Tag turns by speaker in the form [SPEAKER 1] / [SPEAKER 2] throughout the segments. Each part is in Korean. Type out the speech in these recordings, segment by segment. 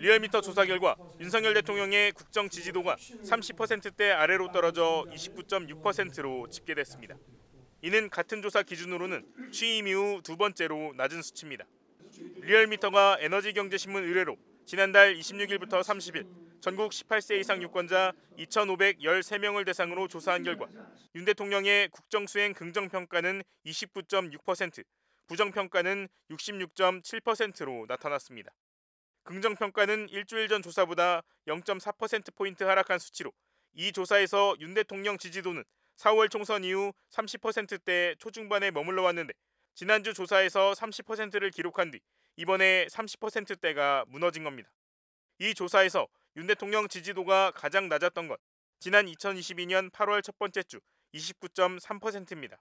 [SPEAKER 1] 리얼미터 조사 결과 윤석열 대통령의 국정 지지도가 30%대 아래로 떨어져 29.6%로 집계됐습니다. 이는 같은 조사 기준으로는 취임 이후 두 번째로 낮은 수치입니다. 리얼미터가 에너지경제신문 의뢰로 지난달 26일부터 30일 전국 18세 이상 유권자 2,513명을 대상으로 조사한 결과 윤 대통령의 국정 수행 긍정 평가는 29.6%, 부정 평가는 66.7%로 나타났습니다. 긍정 평가는 일주일 전 조사보다 0.4% 포인트 하락한 수치로 이 조사에서 윤 대통령 지지도는 4월 총선 이후 30%대 초중반에 머물러 왔는데 지난주 조사에서 30%를 기록한 뒤 이번에 30%대가 무너진 겁니다. 이 조사에서 윤 대통령 지지도가 가장 낮았던 건 지난 2022년 8월 첫 번째 주 29.3%입니다.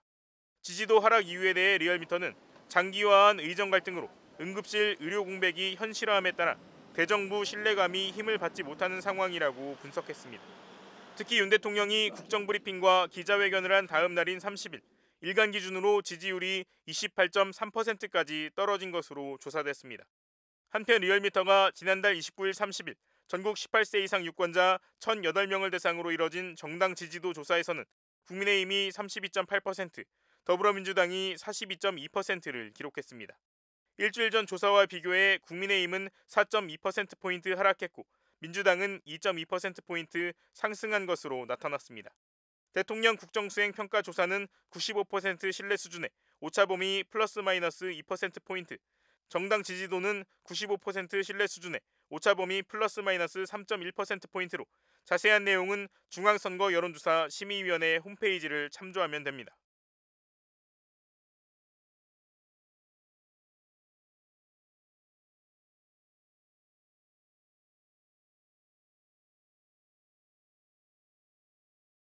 [SPEAKER 1] 지지도 하락 이유에 대해 리얼미터는 장기화한 의정 갈등으로 응급실 의료 공백이 현실화함에 따라 대정부 신뢰감이 힘을 받지 못하는 상황이라고 분석했습니다. 특히 윤 대통령이 국정 브리핑과 기자회견을 한 다음 날인 30일 일간 기준으로 지지율이 28.3%까지 떨어진 것으로 조사됐습니다. 한편 리얼미터가 지난달 29일 30일 전국 18세 이상 유권자 1,008명을 대상으로 이뤄진 정당 지지도 조사에서는 국민의힘이 32.8%, 더불어민주당이 42.2%를 기록했습니다. 일주일 전 조사와 비교해 국민의힘은 4.2%포인트 하락했고 민주당은 2.2%포인트 상승한 것으로 나타났습니다. 대통령 국정수행평가 조사는 95% 신뢰 수준에 오차범위 플러스 마이너스 2%포인트, 정당 지지도는 95% 신뢰 수준에 오차범위 플러스 마이너스 3.1%포인트로 자세한 내용은 중앙선거 여론조사 심의위원회 홈페이지를 참조하면 됩니다.